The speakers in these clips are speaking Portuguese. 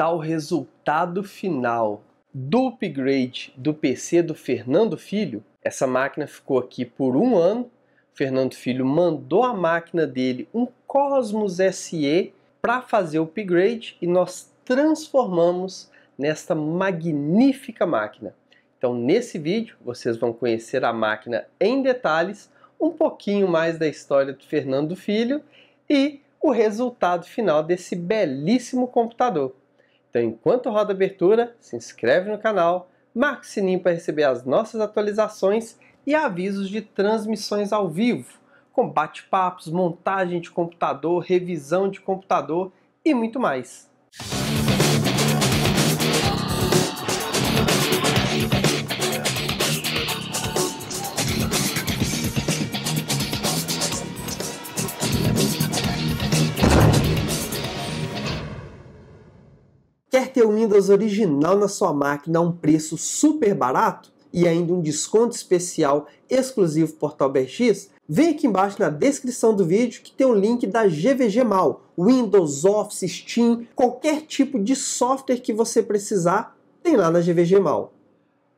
tal tá resultado final do upgrade do PC do Fernando Filho, essa máquina ficou aqui por um ano. O Fernando Filho mandou a máquina dele, um Cosmos SE, para fazer o upgrade e nós transformamos nesta magnífica máquina. Então, nesse vídeo, vocês vão conhecer a máquina em detalhes, um pouquinho mais da história do Fernando Filho e o resultado final desse belíssimo computador. Então, enquanto roda a abertura, se inscreve no canal, marque o sininho para receber as nossas atualizações e avisos de transmissões ao vivo, com bate-papos, montagem de computador, revisão de computador e muito mais. Quer ter o Windows original na sua máquina a um preço super barato e ainda um desconto especial exclusivo Portal BX? Vem aqui embaixo na descrição do vídeo que tem um link da GVG Mal, Windows, Office, Steam, qualquer tipo de software que você precisar, tem lá na GVG Mal.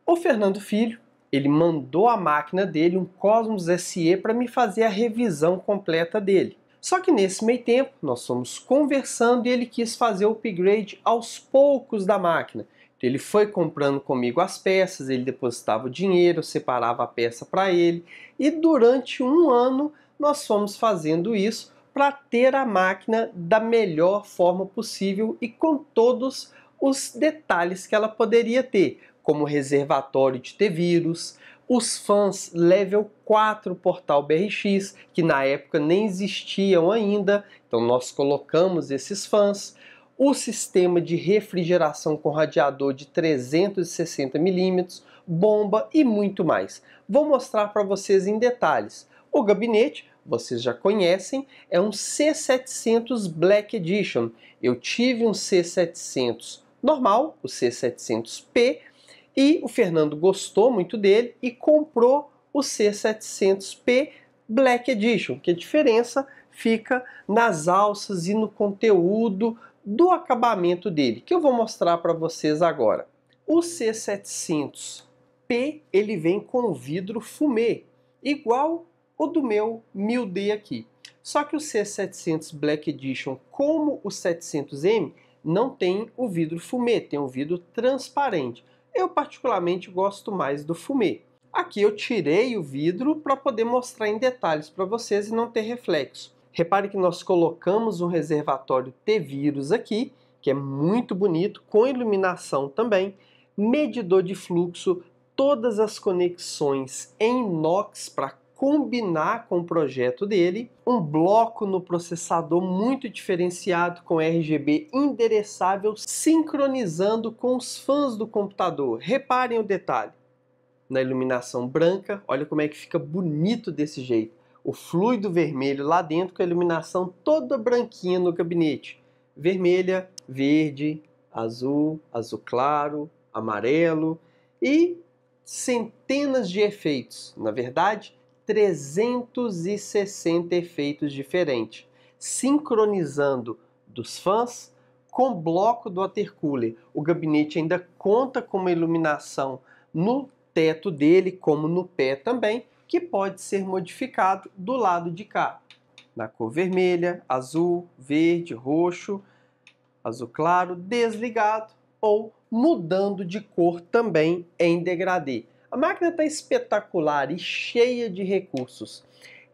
O Fernando Filho, ele mandou a máquina dele, um Cosmos SE, para me fazer a revisão completa dele. Só que nesse meio tempo, nós fomos conversando e ele quis fazer o upgrade aos poucos da máquina. Então, ele foi comprando comigo as peças, ele depositava o dinheiro, separava a peça para ele. E durante um ano, nós fomos fazendo isso para ter a máquina da melhor forma possível e com todos os detalhes que ela poderia ter como reservatório de T-Vírus, os fãs level 4 portal BRX, que na época nem existiam ainda, então nós colocamos esses fãs, o sistema de refrigeração com radiador de 360 mm, bomba e muito mais. Vou mostrar para vocês em detalhes. O gabinete, vocês já conhecem, é um C700 Black Edition. Eu tive um C700 normal, o C700P, e o Fernando gostou muito dele e comprou o C700P Black Edition, que a diferença fica nas alças e no conteúdo do acabamento dele, que eu vou mostrar para vocês agora. O C700P ele vem com vidro fumê, igual o do meu 1000D aqui. Só que o C700 Black Edition, como o 700M, não tem o vidro fumê, tem um vidro transparente. Eu particularmente gosto mais do fumê. Aqui eu tirei o vidro para poder mostrar em detalhes para vocês e não ter reflexo. Repare que nós colocamos um reservatório T-vírus aqui, que é muito bonito, com iluminação também, medidor de fluxo, todas as conexões em inox para combinar com o projeto dele, um bloco no processador muito diferenciado com RGB endereçável sincronizando com os fãs do computador. Reparem o detalhe. Na iluminação branca, olha como é que fica bonito desse jeito. O fluido vermelho lá dentro com a iluminação toda branquinha no gabinete. Vermelha, verde, azul, azul claro, amarelo e centenas de efeitos. Na verdade, 360 efeitos diferentes, sincronizando dos fãs com bloco do water O gabinete ainda conta com uma iluminação no teto dele, como no pé também, que pode ser modificado do lado de cá, na cor vermelha, azul, verde, roxo, azul claro, desligado ou mudando de cor também em degradê. A máquina está espetacular e cheia de recursos.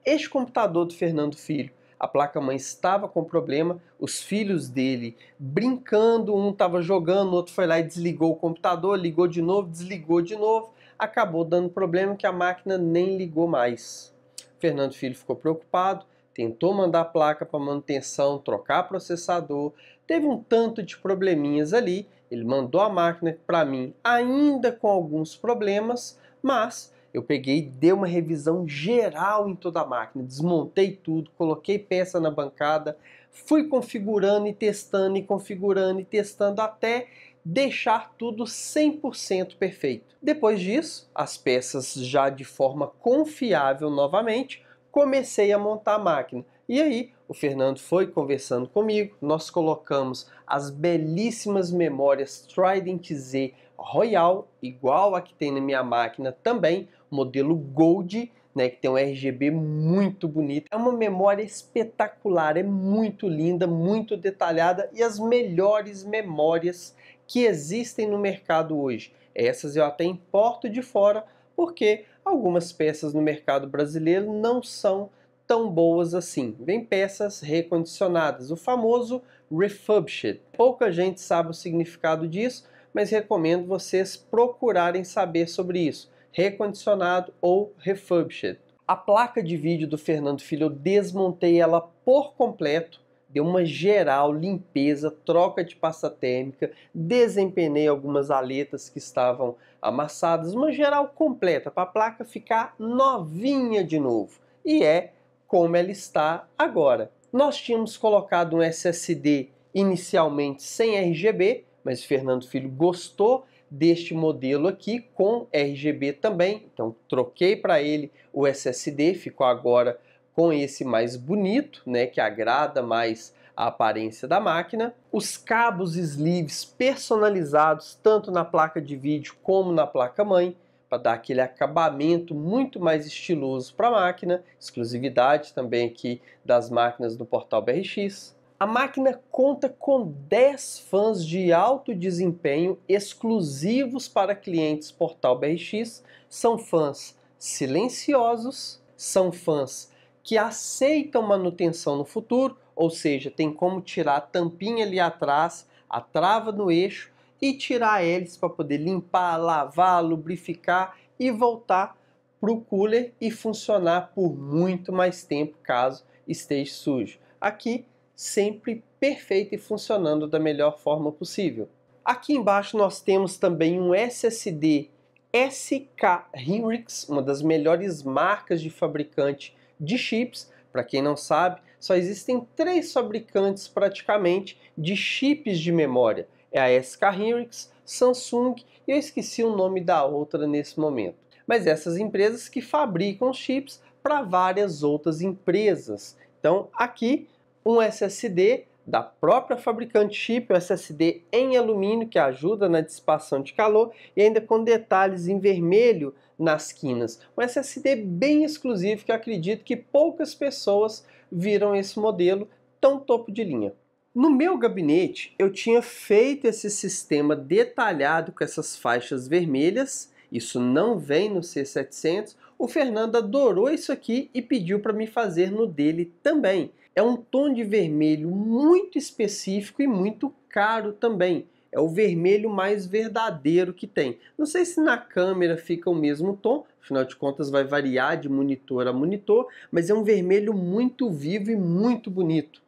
Este computador do Fernando Filho, a placa-mãe estava com problema, os filhos dele brincando, um estava jogando, o outro foi lá e desligou o computador, ligou de novo, desligou de novo, acabou dando problema que a máquina nem ligou mais. Fernando Filho ficou preocupado, tentou mandar a placa para manutenção, trocar processador, teve um tanto de probleminhas ali ele mandou a máquina para mim, ainda com alguns problemas, mas eu peguei, dei uma revisão geral em toda a máquina, desmontei tudo, coloquei peça na bancada, fui configurando e testando e configurando e testando até deixar tudo 100% perfeito. Depois disso, as peças já de forma confiável novamente, comecei a montar a máquina. E aí, o Fernando foi conversando comigo, nós colocamos as belíssimas memórias Trident Z Royal, igual a que tem na minha máquina também, modelo Gold, né, que tem um RGB muito bonito. É uma memória espetacular, é muito linda, muito detalhada e as melhores memórias que existem no mercado hoje. Essas eu até importo de fora porque algumas peças no mercado brasileiro não são tão boas assim. Vem peças recondicionadas, o famoso refurbished. Pouca gente sabe o significado disso, mas recomendo vocês procurarem saber sobre isso. Recondicionado ou refurbished. A placa de vídeo do Fernando Filho eu desmontei ela por completo, deu uma geral limpeza, troca de pasta térmica, desempenei algumas aletas que estavam amassadas, uma geral completa para a placa ficar novinha de novo. E é como ela está agora. Nós tínhamos colocado um SSD inicialmente sem RGB, mas Fernando Filho gostou deste modelo aqui com RGB também, então troquei para ele o SSD, ficou agora com esse mais bonito, né, que agrada mais a aparência da máquina, os cabos sleeves personalizados tanto na placa de vídeo como na placa mãe, para dar aquele acabamento muito mais estiloso para a máquina, exclusividade também aqui das máquinas do portal BRX. A máquina conta com 10 fãs de alto desempenho exclusivos para clientes Portal BRX. São fãs silenciosos, são fãs que aceitam manutenção no futuro, ou seja, tem como tirar a tampinha ali atrás, a trava no eixo, e tirar a hélice para poder limpar, lavar, lubrificar e voltar para o cooler e funcionar por muito mais tempo caso esteja sujo. Aqui sempre perfeito e funcionando da melhor forma possível. Aqui embaixo nós temos também um SSD SK Hynix, uma das melhores marcas de fabricante de chips. Para quem não sabe, só existem três fabricantes praticamente de chips de memória é a SK Hynix, Samsung e eu esqueci o nome da outra nesse momento. Mas essas empresas que fabricam chips para várias outras empresas. Então aqui um SSD da própria fabricante chip, o SSD em alumínio que ajuda na dissipação de calor e ainda com detalhes em vermelho nas quinas. Um SSD bem exclusivo que acredito que poucas pessoas viram esse modelo tão topo de linha. No meu gabinete, eu tinha feito esse sistema detalhado com essas faixas vermelhas. Isso não vem no C700. O Fernando adorou isso aqui e pediu para me fazer no dele também. É um tom de vermelho muito específico e muito caro também. É o vermelho mais verdadeiro que tem. Não sei se na câmera fica o mesmo tom, afinal de contas vai variar de monitor a monitor, mas é um vermelho muito vivo e muito bonito.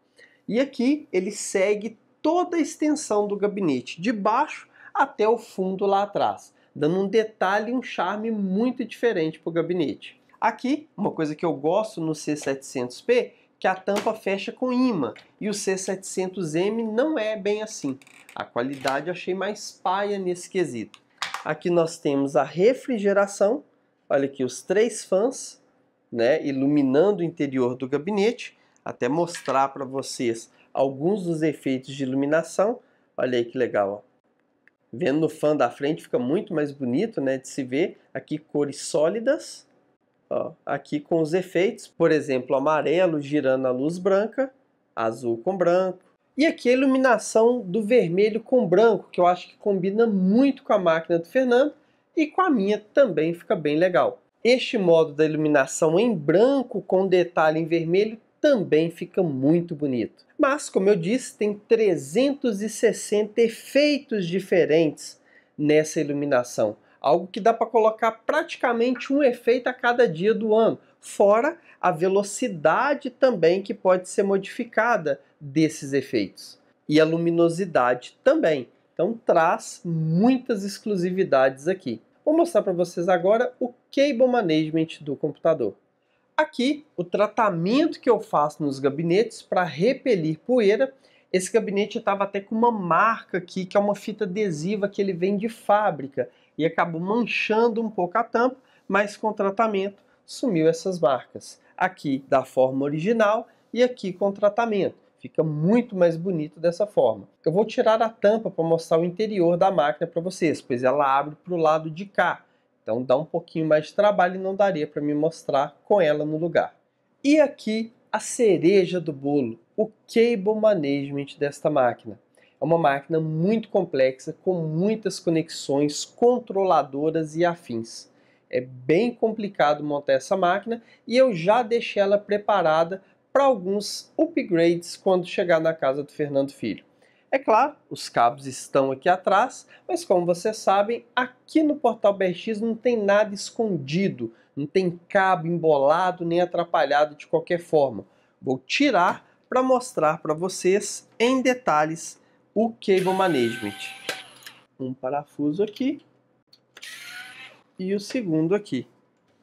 E aqui ele segue toda a extensão do gabinete, de baixo até o fundo lá atrás, dando um detalhe e um charme muito diferente para o gabinete. Aqui, uma coisa que eu gosto no C700P, que a tampa fecha com imã, e o C700M não é bem assim. A qualidade eu achei mais paia nesse quesito. Aqui nós temos a refrigeração, olha aqui os três fãs, né, iluminando o interior do gabinete, até mostrar para vocês alguns dos efeitos de iluminação. Olha aí que legal, ó. Vendo no fã da frente fica muito mais bonito, né, de se ver. Aqui cores sólidas, ó, aqui com os efeitos, por exemplo, amarelo girando a luz branca, azul com branco. E aqui a iluminação do vermelho com branco, que eu acho que combina muito com a máquina do Fernando e com a minha também fica bem legal. Este modo da iluminação em branco com detalhe em vermelho também fica muito bonito. Mas, como eu disse, tem 360 efeitos diferentes nessa iluminação. Algo que dá para colocar praticamente um efeito a cada dia do ano. Fora a velocidade também que pode ser modificada desses efeitos. E a luminosidade também. Então traz muitas exclusividades aqui. Vou mostrar para vocês agora o Cable Management do computador. Aqui, o tratamento que eu faço nos gabinetes para repelir poeira. Esse gabinete estava até com uma marca aqui, que é uma fita adesiva que ele vem de fábrica e acabou manchando um pouco a tampa, mas com o tratamento sumiu essas marcas. Aqui da forma original e aqui com o tratamento. Fica muito mais bonito dessa forma. Eu vou tirar a tampa para mostrar o interior da máquina para vocês, pois ela abre para o lado de cá. Então dá um pouquinho mais de trabalho e não daria para me mostrar com ela no lugar. E aqui a cereja do bolo, o cable management desta máquina. É uma máquina muito complexa, com muitas conexões, controladoras e afins. É bem complicado montar essa máquina e eu já deixei ela preparada para alguns upgrades quando chegar na casa do Fernando Filho. É claro, os cabos estão aqui atrás, mas como vocês sabem, aqui no portal BRX não tem nada escondido, não tem cabo embolado nem atrapalhado de qualquer forma. Vou tirar para mostrar para vocês em detalhes o cable management. Um parafuso aqui e o segundo aqui.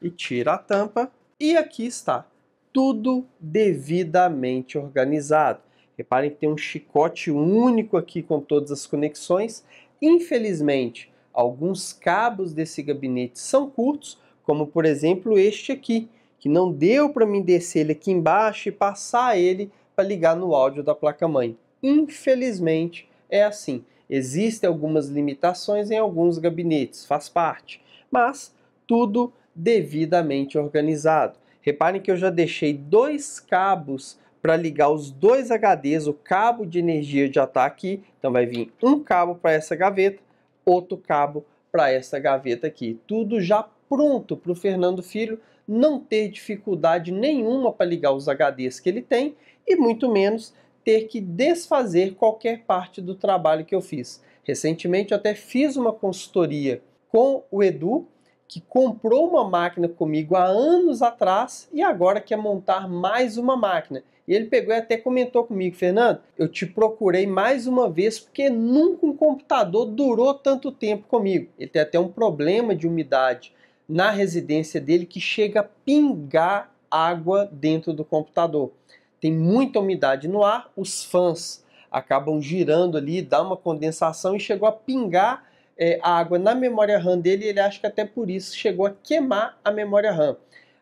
E tira a tampa e aqui está tudo devidamente organizado. Reparem que tem um chicote único aqui com todas as conexões. Infelizmente, alguns cabos desse gabinete são curtos, como por exemplo este aqui, que não deu para mim descer ele aqui embaixo e passar ele para ligar no áudio da placa-mãe. Infelizmente, é assim. Existem algumas limitações em alguns gabinetes, faz parte, mas tudo devidamente organizado. Reparem que eu já deixei dois cabos para ligar os dois HDs, o cabo de energia já está aqui, então vai vir um cabo para essa gaveta, outro cabo para essa gaveta aqui. Tudo já pronto para o Fernando Filho não ter dificuldade nenhuma para ligar os HDs que ele tem e muito menos ter que desfazer qualquer parte do trabalho que eu fiz. Recentemente eu até fiz uma consultoria com o Edu, que comprou uma máquina comigo há anos atrás e agora quer montar mais uma máquina. E ele pegou e até comentou comigo, Fernando, eu te procurei mais uma vez porque nunca um computador durou tanto tempo comigo. Ele tem até um problema de umidade na residência dele que chega a pingar água dentro do computador. Tem muita umidade no ar, os fãs acabam girando ali, dá uma condensação e chegou a pingar é, água na memória RAM dele. ele acha que até por isso chegou a queimar a memória RAM.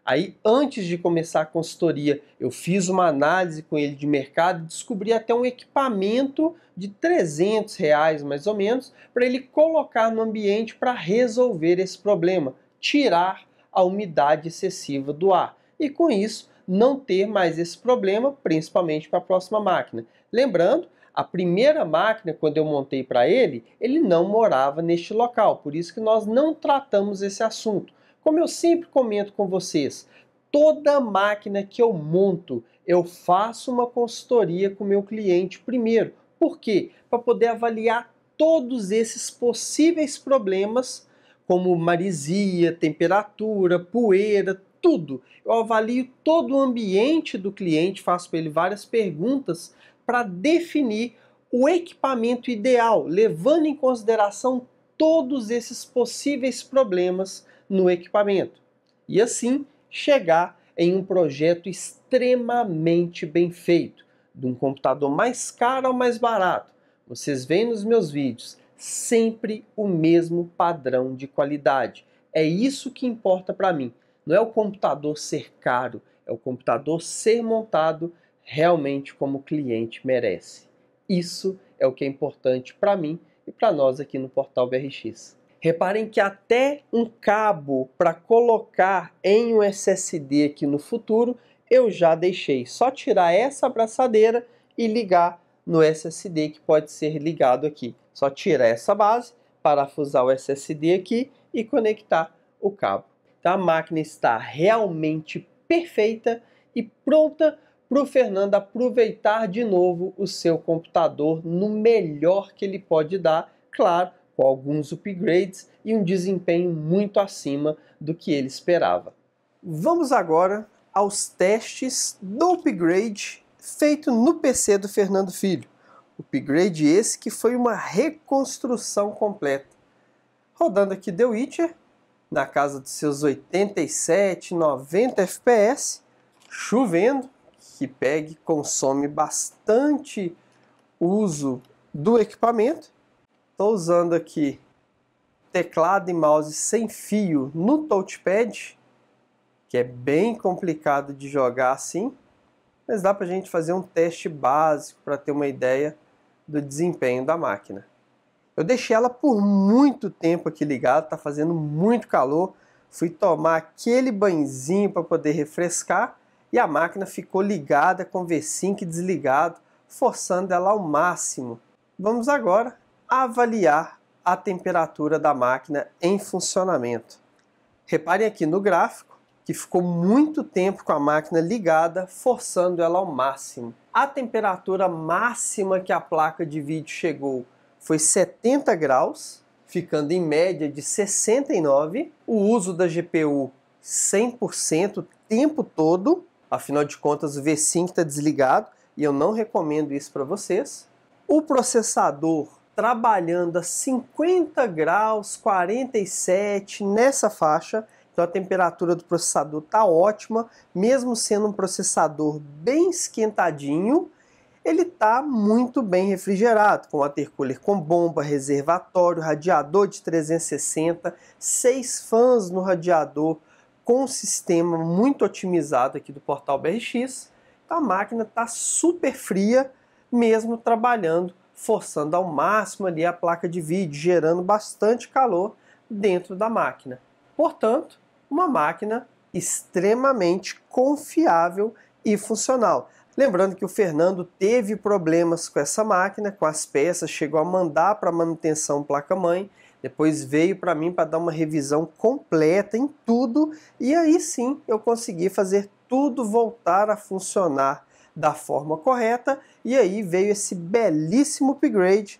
Aí, antes de começar a consultoria, eu fiz uma análise com ele de mercado e descobri até um equipamento de 300 reais, mais ou menos, para ele colocar no ambiente para resolver esse problema, tirar a umidade excessiva do ar. E com isso, não ter mais esse problema, principalmente para a próxima máquina. Lembrando, a primeira máquina, quando eu montei para ele, ele não morava neste local, por isso que nós não tratamos esse assunto. Como eu sempre comento com vocês, toda máquina que eu monto, eu faço uma consultoria com o meu cliente primeiro. Por quê? Para poder avaliar todos esses possíveis problemas, como marisia, temperatura, poeira, tudo. Eu avalio todo o ambiente do cliente, faço para ele várias perguntas para definir o equipamento ideal, levando em consideração todos esses possíveis problemas no equipamento e assim chegar em um projeto extremamente bem feito, de um computador mais caro ou mais barato. Vocês veem nos meus vídeos sempre o mesmo padrão de qualidade. É isso que importa para mim. Não é o computador ser caro, é o computador ser montado realmente como o cliente merece. Isso é o que é importante para mim e para nós aqui no Portal BRX. Reparem que até um cabo para colocar em um SSD aqui no futuro, eu já deixei. Só tirar essa abraçadeira e ligar no SSD que pode ser ligado aqui. Só tirar essa base, parafusar o SSD aqui e conectar o cabo. Então, a máquina está realmente perfeita e pronta para o Fernando aproveitar de novo o seu computador no melhor que ele pode dar, claro, com alguns upgrades e um desempenho muito acima do que ele esperava. Vamos agora aos testes do upgrade feito no PC do Fernando Filho. Upgrade esse que foi uma reconstrução completa. Rodando aqui The Witcher, na casa dos seus 87, 90 FPS, chovendo, que pegue consome bastante uso do equipamento Estou usando aqui teclado e mouse sem fio no touchpad, que é bem complicado de jogar assim, mas dá para a gente fazer um teste básico para ter uma ideia do desempenho da máquina. Eu deixei ela por muito tempo aqui ligada, está fazendo muito calor, fui tomar aquele banhozinho para poder refrescar e a máquina ficou ligada com o VSync desligado, forçando ela ao máximo. Vamos agora avaliar a temperatura da máquina em funcionamento. Reparem aqui no gráfico que ficou muito tempo com a máquina ligada, forçando ela ao máximo. A temperatura máxima que a placa de vídeo chegou foi 70 graus, ficando em média de 69. O uso da GPU 100% o tempo todo, afinal de contas o v 5 está desligado e eu não recomendo isso para vocês. O processador trabalhando a 50 graus, 47 nessa faixa. Então a temperatura do processador está ótima, mesmo sendo um processador bem esquentadinho, ele está muito bem refrigerado, com intercooler com bomba, reservatório, radiador de 360, seis fãs no radiador, com um sistema muito otimizado aqui do portal BRX. Então a máquina está super fria, mesmo trabalhando forçando ao máximo ali a placa de vídeo, gerando bastante calor dentro da máquina. Portanto, uma máquina extremamente confiável e funcional. Lembrando que o Fernando teve problemas com essa máquina, com as peças, chegou a mandar para manutenção placa-mãe, depois veio para mim para dar uma revisão completa em tudo e aí sim eu consegui fazer tudo voltar a funcionar da forma correta, e aí veio esse belíssimo upgrade,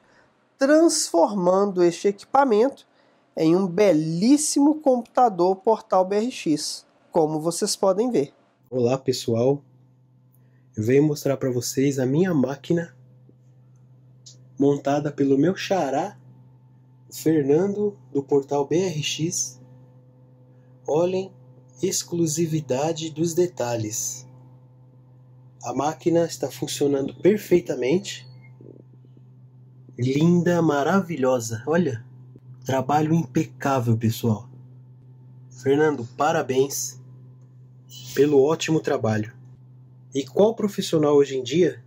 transformando este equipamento em um belíssimo computador portal BRX, como vocês podem ver. Olá pessoal, eu venho mostrar para vocês a minha máquina montada pelo meu xará, Fernando, do portal BRX. Olhem exclusividade dos detalhes. A máquina está funcionando perfeitamente. Linda, maravilhosa. Olha, trabalho impecável, pessoal. Fernando, parabéns pelo ótimo trabalho. E qual profissional hoje em dia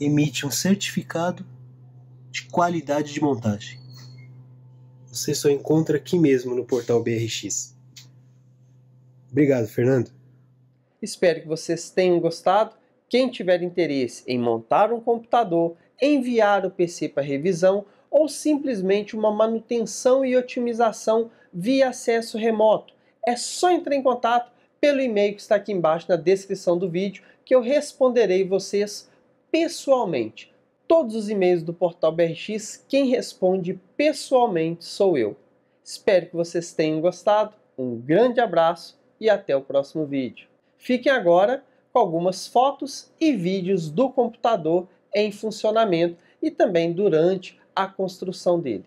emite um certificado de qualidade de montagem? Você só encontra aqui mesmo no portal BRX. Obrigado, Fernando. Espero que vocês tenham gostado. Quem tiver interesse em montar um computador, enviar o PC para revisão ou simplesmente uma manutenção e otimização via acesso remoto, é só entrar em contato pelo e-mail que está aqui embaixo na descrição do vídeo que eu responderei vocês pessoalmente. Todos os e-mails do Portal BRX, quem responde pessoalmente sou eu. Espero que vocês tenham gostado, um grande abraço e até o próximo vídeo. Fique agora com algumas fotos e vídeos do computador em funcionamento e também durante a construção dele.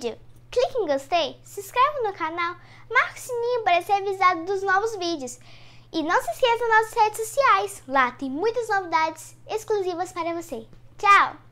vídeo, clique em gostei, se inscreva no canal, marque o sininho para ser avisado dos novos vídeos. E não se esqueça das nossas redes sociais, lá tem muitas novidades exclusivas para você. Tchau!